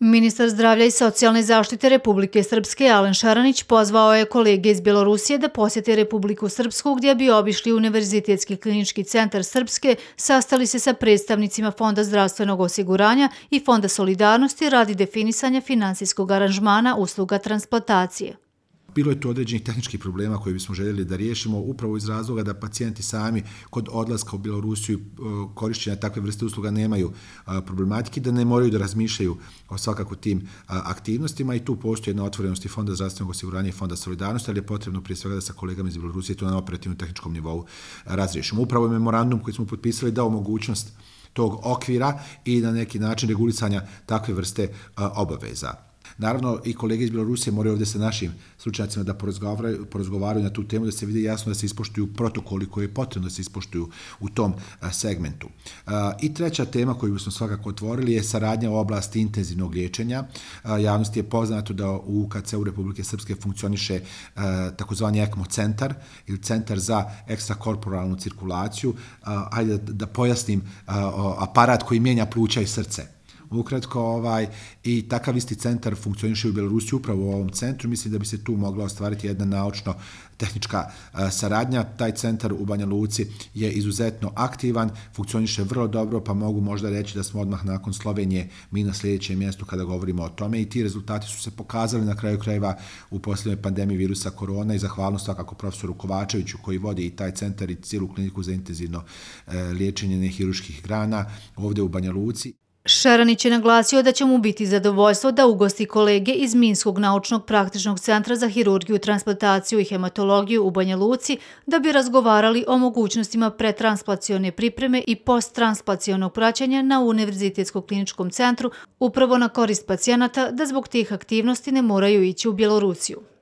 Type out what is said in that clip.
Ministar zdravlja i socijalne zaštite Republike Srpske Alen Šaranić pozvao je kolege iz Bjelorusije da posjete Republiku Srpsku gdje bi obišli Univerzitetski klinički centar Srpske, sastali se sa predstavnicima Fonda zdravstvenog osiguranja i Fonda solidarnosti radi definisanja finansijskog aranžmana usluga transplantacije bilo je tu određenih tehničkih problema koje bismo željeli da riješimo upravo iz razloga da pacijenti sami kod odlaska u Bjelorusiju e, korišćenja takve vrste usluga nemaju e, problematike, da ne moraju da razmišljaju o svakako tim e, aktivnostima i tu postoji jedna otvorenost i Fonda zdravstvenog osiguranja i Fonda solidarnosti, ali je potrebno prije svega da sa kolegama iz Bjelorusije to na operativnom tehničkom nivou razriješimo. Upravo je memorandum koji smo potpisali da mogućnost tog okvira i na neki način regulisanja takve vrste obaveza. Naravno, i kolege iz Bjelorusije moraju ovdje sa našim slučajacima da porozgovaraju, porozgovaraju na tu temu, da se vidi jasno da se ispoštuju protokoli koji je potrebno da se ispoštuju u tom segmentu. I treća tema koju bismo svakako otvorili je saradnja u oblasti intenzivnog liječenja. Javnost je poznato da u UKC-u Republike Srpske funkcioniše takozvani ECMO centar ili centar za ekstrakorporalnu cirkulaciju. Hajde da pojasnim aparat koji mijenja pluća i srce ukratko ovaj i takav isti centar funkcioniše u Belorusiji upravo u ovom centru mislim da bi se tu mogla ostvariti jedna naučno tehnička e, saradnja taj centar u Banja Luci je izuzetno aktivan funkcioniše vrlo dobro pa mogu možda reći da smo odmah nakon Slovenije mi na sljedećem mjestu kada govorimo o tome i ti rezultati su se pokazali na kraju krajeva u posljednjoj pandemiji virusa korona i zahvalnost kako profesoru Kovačeviću koji vodi i taj centar i cijelu kliniku za intenzivno e, liječenje nehiruških grana ovdje u Banja Luci. Šaranić je naglasio da će mu biti zadovoljstvo da ugosti kolege iz Minskog naučnog praktičnog centra za hirurgiju, transplantaciju i hematologiju u Banja Luci da bi razgovarali o mogućnostima pretransplacione pripreme i posttransplacijonog praćanja na Univerzitetskom kliničkom centru upravo na korist pacijenata da zbog tih aktivnosti ne moraju ići u Bjelorusiju.